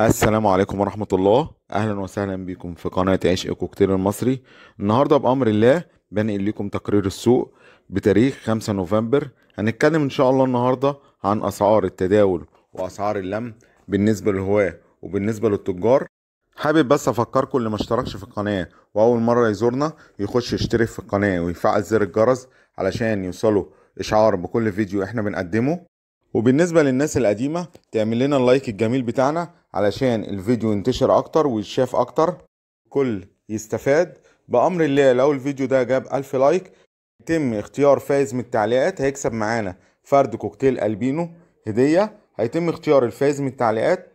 السلام عليكم ورحمة الله أهلا وسهلا بكم في قناة عشق كوكتيل المصري النهاردة بأمر الله بنقل لكم تقرير السوق بتاريخ 5 نوفمبر هنتكلم إن شاء الله النهاردة عن أسعار التداول وأسعار اللم بالنسبة للهواة وبالنسبة للتجار حابب بس أفكركم اللي ما اشتركش في القناة وأول مرة يزورنا يخش يشترك في القناة ويفعل زر الجرس علشان يوصله إشعار بكل فيديو إحنا بنقدمه وبالنسبة للناس القديمة تعمل لنا اللايك الجميل بتاعنا علشان الفيديو ينتشر اكتر ويتشاف اكتر كل يستفاد بأمر الله لو الفيديو ده جاب ألف لايك يتم اختيار فائز من التعليقات هيكسب معانا فرد كوكتيل ألبينو هدية هيتم اختيار الفائز من التعليقات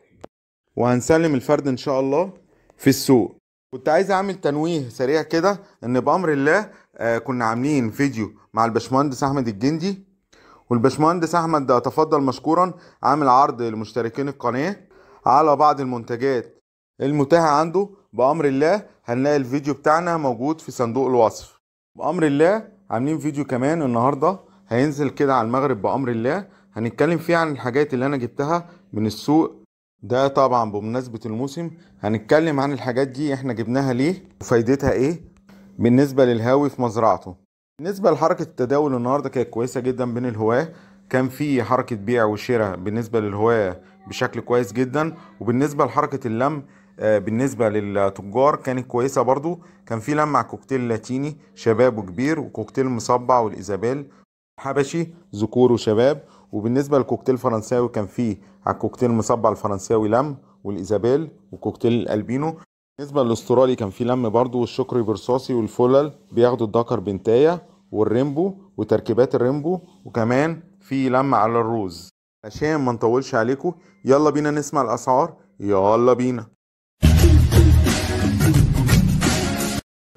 وهنسلم الفرد إن شاء الله في السوق كنت عايز أعمل تنويه سريع كده إن بأمر الله آه، كنا عاملين فيديو مع الباشمهندس أحمد الجندي والبشمهندس احمد ده تفضل مشكورا عامل عرض لمشتركين القناه على بعض المنتجات المتاحه عنده بامر الله هنلاقي الفيديو بتاعنا موجود في صندوق الوصف بامر الله عاملين فيديو كمان النهارده هينزل كده على المغرب بامر الله هنتكلم فيه عن الحاجات اللي انا جبتها من السوق ده طبعا بمناسبة الموسم هنتكلم عن الحاجات دي احنا جبناها ليه وفايدتها ايه بالنسبة للهاوي في مزرعته بالنسبه لحركه التداول النهارده كانت كويسه جدا بين الهواه كان في حركه بيع وشراء بالنسبه للهواه بشكل كويس جدا وبالنسبه لحركه اللم آه، بالنسبة للتجار كانت كويسة برضو كان في لمع كوكتيل لاتيني شباب وكبير وكوكتيل مصبع والإيزابيل حبشي ذكور وشباب وبالنسبة للكوكتيل الفرنساوي كان في على الكوكتيل المصبع الفرنساوي لم والإيزابيل وكوكتيل الألبينو بالنسبة للأسترالي كان في لم برضو والشكر برصاصي والفلل بياخدوا الدكر بنتايه والريمبو وتركيبات الريمبو وكمان في لمة على الروز عشان ما نطولش عليكم يلا بينا نسمع الاسعار يلا بينا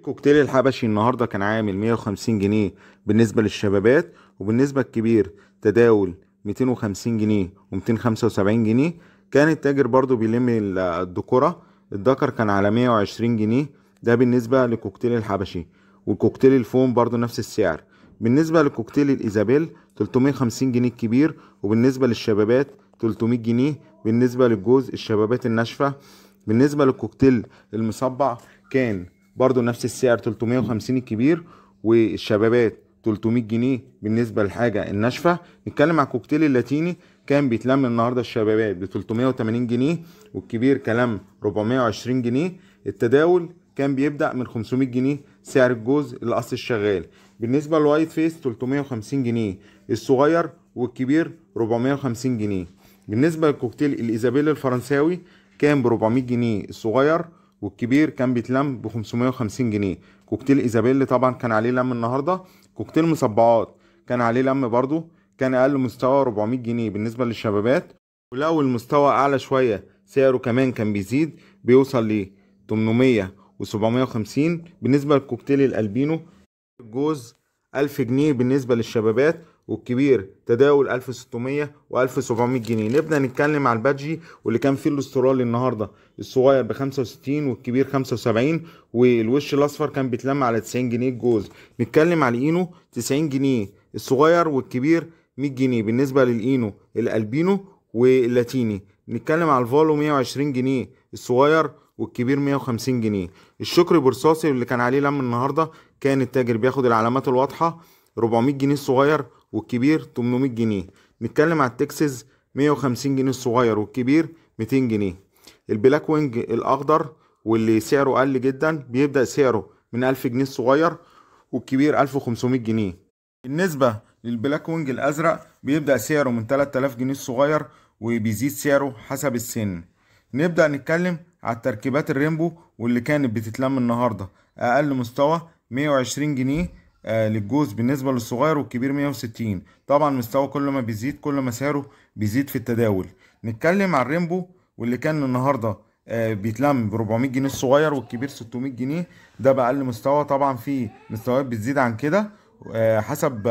كوكتيل الحبشي النهارده كان عامل 150 جنيه بالنسبه للشبابات وبالنسبه الكبير تداول 250 جنيه و275 جنيه كان التاجر برضو بيلم الدكورة الدكر كان على 120 جنيه ده بالنسبة لكوكتيل الحبشي والكوكتيل الفوم برضو نفس السعر بالنسبة للكوكتيل الإيزابيل 350 جنيه الكبير وبالنسبة للشبابات 300 جنيه بالنسبة للجوز الشبابات الناشفة بالنسبة للكوكتيل المصبع كان برضو نفس السعر 350 الكبير والشبابات 300 جنيه بالنسبة للحاجة الناشفة نتكلم على الكوكتيل اللاتيني كان بيتلم النهاردة الشبابات ب 380 جنيه والكبير كلام 420 جنيه التداول كان بيبدا من 500 جنيه سعر الجوز القص الشغال بالنسبه للوايت فيس 350 جنيه الصغير والكبير 450 جنيه بالنسبه للكوكتيل الايزابيل الفرنساوي كان ب 400 جنيه الصغير والكبير كان بيتلم ب 550 جنيه كوكتيل ايزابيل طبعا كان عليه لم النهارده كوكتيل مصبعات كان عليه لم برضو كان اقل مستوى 400 جنيه بالنسبه للشبابات ولو المستوى اعلى شويه سعره كمان كان بيزيد بيوصل ل 800 و750 بالنسبة للكوكتيل الألبينو الجوز 1000 جنيه بالنسبة للشبابات والكبير تداول 1600 و1700 جنيه نبدا نتكلم على البادجي واللي كان فيه الاسترال النهارده الصغير ب 65 والكبير 75 والوش الاصفر كان بيتلم على 90 جنيه الجوز نتكلم على الاينو 90 جنيه الصغير والكبير 100 جنيه بالنسبه للاينو الالبينو واللاتيني نتكلم على الفالو 120 جنيه الصغير والكبير 150 جنيه الشكر برصاصي اللي كان عليه لم النهارده كان التاجر بياخد العلامات الواضحه 400 جنيه الصغير والكبير 800 جنيه نتكلم على التكسز 150 جنيه الصغير والكبير 200 جنيه البلاك وينج الاخضر واللي سعره قل جدا بيبدا سعره من 1000 جنيه الصغير والكبير 1500 جنيه بالنسبه للبلاك وينج الازرق بيبدا سعره من 3000 جنيه الصغير وبيزيد سعره حسب السن نبدا نتكلم على التركيبات الريمبو واللي كانت بتتلم النهارده اقل مستوى 120 جنيه آه، للجوز بالنسبه للصغير والكبير 160 طبعا مستوى كل ما بيزيد كل ما سعره بيزيد في التداول نتكلم عن الريمبو واللي كان النهارده آه، بيتلم ب 400 جنيه الصغير والكبير 600 جنيه ده باقل مستوى طبعا في مستويات بتزيد عن كده آه، حسب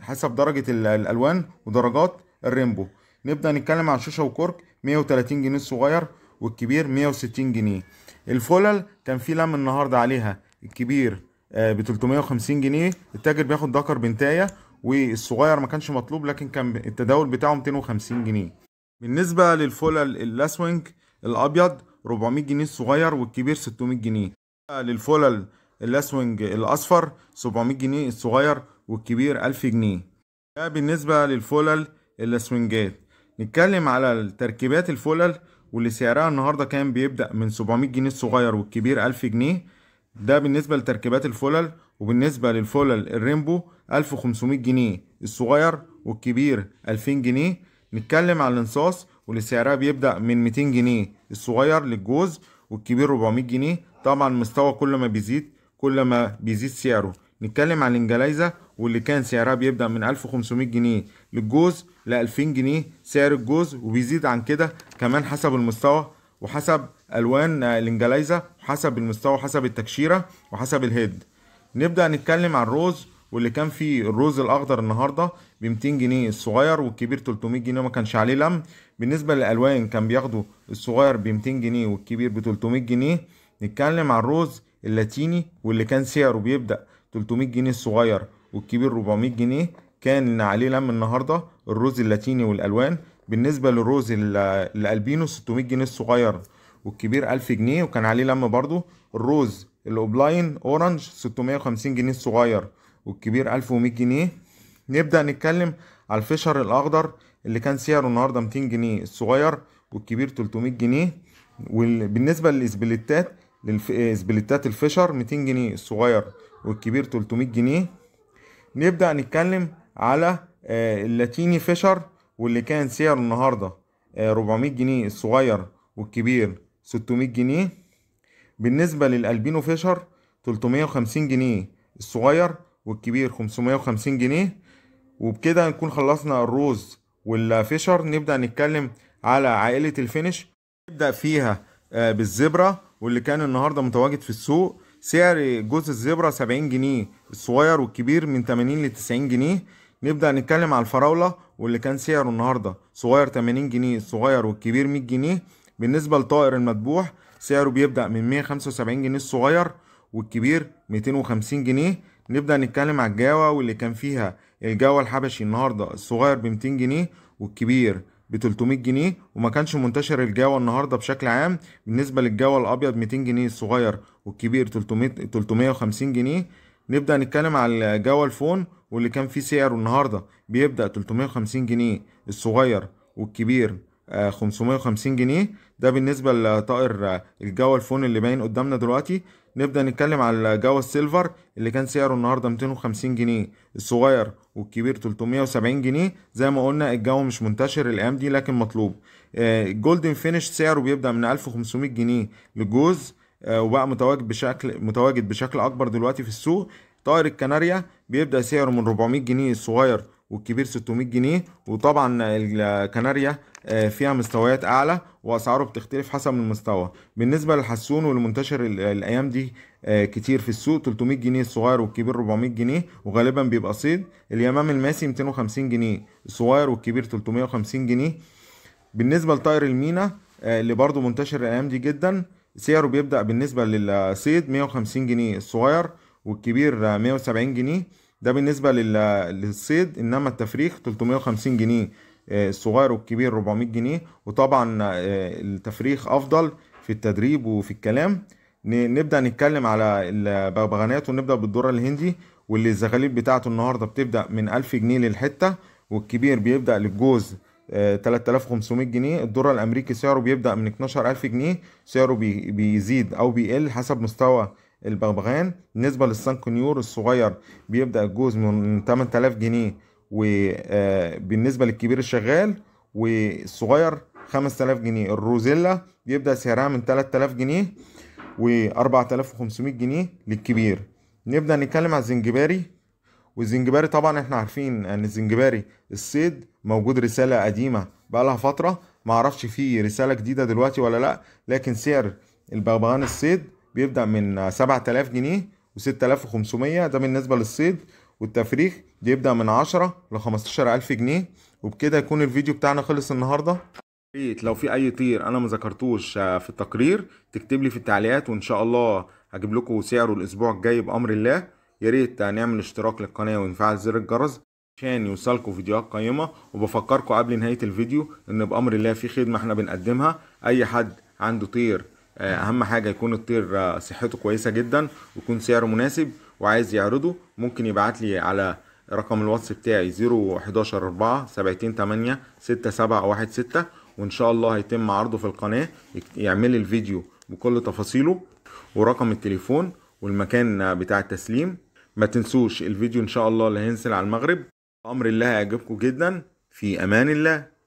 حسب درجه الالوان ودرجات الريمبو نبدا نتكلم عن شوشه وكورك 130 جنيه الصغير والكبير 160 جنيه الفولل كان في لم النهارده عليها الكبير آه، ب 350 جنيه التاجر بياخد دكر بنتايه والصغير ما كانش مطلوب لكن كان التداول بتاعه 250 جنيه بالنسبه للفولل اللاسوينج الابيض 400 جنيه الصغير والكبير 600 جنيه للفولل اللاسوينج الاصفر 700 جنيه الصغير والكبير 1000 جنيه ده بالنسبه للفولل اللاسوينجات نتكلم على تركيبات الفولل واللي سعرها النهارده كان بيبدا من 700 جنيه الصغير والكبير 1000 جنيه ده بالنسبه لتركيبات الفلل وبالنسبه للفلل الريمبو 1500 جنيه الصغير والكبير 2000 جنيه نتكلم على الانصاص واللي سعرها بيبدا من 200 جنيه الصغير للجوز والكبير 400 جنيه طبعا مستوى كل ما بيزيد كل ما بيزيد سعره نتكلم عن الانجليزه واللي كان سعرها بيبدأ من 1500 جنيه للجوز ل 2000 جنيه سعر الجوز وبيزيد عن كده كمان حسب المستوى وحسب ألوان الانجليزه وحسب المستوى حسب التكشيرة وحسب الهيد نبدأ نتكلم عن الروز واللي كان فيه الروز الاخضر النهارده ب 200 جنيه الصغير والكبير 300 جنيه ما كانش عليه لم بالنسبه للالوان كان بياخدوا الصغير ب 200 جنيه والكبير ب 300 جنيه نتكلم عن الروز اللاتيني واللي كان سعره بيبدا 300 جنيه الصغير والكبير 400 جنيه كان عليه لم النهارده الروز اللاتيني والالوان بالنسبه للروز الالبينو 600 جنيه الصغير والكبير 1000 جنيه وكان عليه لم برضه الروز الاوبلاين اورنج 650 جنيه الصغير والكبير 1100 جنيه نبدا نتكلم على الفشر الاخضر اللي كان سعره النهارده 200 جنيه الصغير والكبير 300 جنيه وبالنسبه للاسبليتات للاسبليتات الفشر 200 جنيه الصغير والكبير 300 جنيه نبدأ نتكلم على آه، اللاتيني فيشر واللي كان سعره النهاردة 400 آه، جنيه الصغير والكبير 600 جنيه بالنسبة للألبينو فيشر 350 جنيه الصغير والكبير 550 جنيه وبكده نكون خلصنا الروز والفيشر نبدأ نتكلم على عائلة الفينش نبدأ فيها آه، بالزبرة واللي كان النهاردة متواجد في السوق سعر جوز الزبرة 70 جنيه الصغير والكبير من 80 ل 90 جنيه نبدأ نتكلم على الفراولة واللي كان سعره النهاردة صغير 80 جنيه الصغير والكبير 100 جنيه بالنسبة لطائر المذبوح سعره بيبدأ من 175 جنيه الصغير والكبير 250 جنيه نبدأ نتكلم على الجاوة واللي كان فيها الجاوة الحبشي النهاردة الصغير ب 200 جنيه والكبير ب 300 جنيه وما كانش منتشر الجاوة النهاردة بشكل عام بالنسبة للجاوة الأبيض 200 جنيه الصغير والكبير 300 350 جنيه نبدأ نتكلم على الجاوة الفون واللي كان فيه سعره النهاردة بيبدأ 350 جنيه الصغير والكبير 550 آه، جنيه ده بالنسبة لطائر آه، الجوا الفون اللي باين قدامنا دلوقتي نبدأ نتكلم على الجوا السيلفر اللي كان سعره النهاردة 250 جنيه الصغير والكبير 370 جنيه زي ما قلنا الجو مش منتشر الأيام دي لكن مطلوب الجولدن آه، فينيش سعره بيبدأ من 1500 جنيه للجوز وبقى متواجد بشكل متواجد بشكل أكبر دلوقتي في السوق طائر الكناريا بيبدأ سعره من 400 جنيه الصغير والكبير 600 جنيه وطبعا الكناريا آه، فيها مستويات اعلى واسعاره بتختلف حسب المستوى بالنسبه للحسون والمنتشر الايام دي آه، كتير في السوق 300 جنيه الصغير والكبير 400 جنيه وغالبا بيبقى صيد اليمام الماسي 250 جنيه الصغير والكبير 350 جنيه بالنسبه لطائر المينا آه، اللي برضو منتشر الايام دي جدا سعره بيبدا بالنسبه للصيد 150 جنيه الصغير والكبير 170 جنيه ده بالنسبة للصيد إنما التفريخ 350 جنيه آه، الصغير والكبير 400 جنيه وطبعا آه، التفريخ أفضل في التدريب وفي الكلام نبدأ نتكلم على البغبغانات ونبدأ بالدرة الهندي واللي الزغاليل بتاعته النهاردة بتبدأ من 1000 جنيه للحتة والكبير بيبدأ للجوز 3500 آه، جنيه الدره الامريكي سعره بيبدا من 12000 جنيه سعره بيزيد او بيقل حسب مستوى البغبغان بالنسبة للسانكونيور الصغير بيبدأ الجوز من 8000 جنيه وبالنسبة آه، للكبير الشغال والصغير 5000 جنيه الروزيلا بيبدأ سعرها من 3000 جنيه و4500 جنيه للكبير نبدأ نتكلم على الزنجباري والزنجباري طبعا احنا عارفين ان الزنجباري الصيد موجود رسالة قديمة بقالها فترة معرفش فيه رسالة جديدة دلوقتي ولا لا لكن سعر البغبغان الصيد بيبدأ من 7000 جنيه و6500 ده بالنسبة للصيد والتفريخ بيبدأ من 10 ل 15000 جنيه وبكده يكون الفيديو بتاعنا خلص النهارده لو في اي طير انا ما ذكرتوش آه، في التقرير تكتب لي في التعليقات وان شاء الله هجيب لكم سعره الاسبوع الجاي بامر الله يا ريت آه، نعمل اشتراك للقناه ونفعل زر الجرس عشان يوصلكم فيديوهات قيمه وبفكركم قبل نهايه الفيديو ان بامر الله في خدمه احنا بنقدمها اي حد عنده طير آه، اهم حاجه يكون الطير آه، صحته كويسه جدا ويكون سعره مناسب وعايز يعرضه ممكن يبعت لي على رقم الواتس بتاعي 011 4 سبعتين 8 7 وان شاء الله هيتم عرضه في القناه يعمل الفيديو بكل تفاصيله ورقم التليفون والمكان آه، بتاع التسليم ما تنسوش الفيديو ان شاء الله اللي هينزل على المغرب امر الله هيعجبكم جدا في امان الله